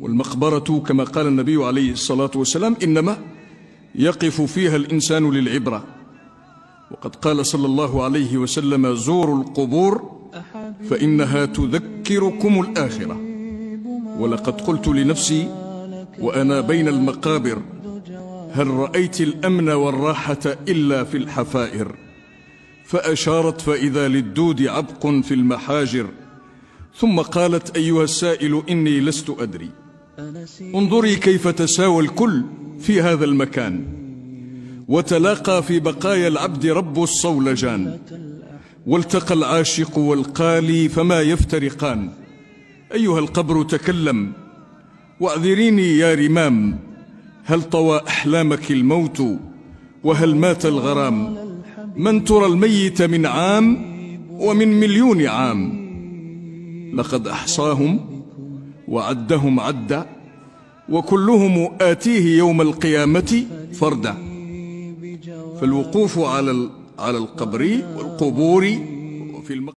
والمقبرة كما قال النبي عليه الصلاة والسلام إنما يقف فيها الإنسان للعبرة وقد قال صلى الله عليه وسلم زوروا القبور فإنها تذكركم الآخرة ولقد قلت لنفسي وأنا بين المقابر هل رأيت الأمن والراحة إلا في الحفائر فأشارت فإذا للدود عبق في المحاجر ثم قالت أيها السائل إني لست أدري انظري كيف تساوى الكل في هذا المكان وتلاقى في بقايا العبد رب الصولجان والتقى العاشق والقالي فما يفترقان أيها القبر تكلم واعذريني يا رمام هل طوى أحلامك الموت وهل مات الغرام من ترى الميت من عام ومن مليون عام لقد أحصاهم وعدهم عدا وكلهم آتيه يوم القيامة فردا فالوقوف على على القبر والقبور وفي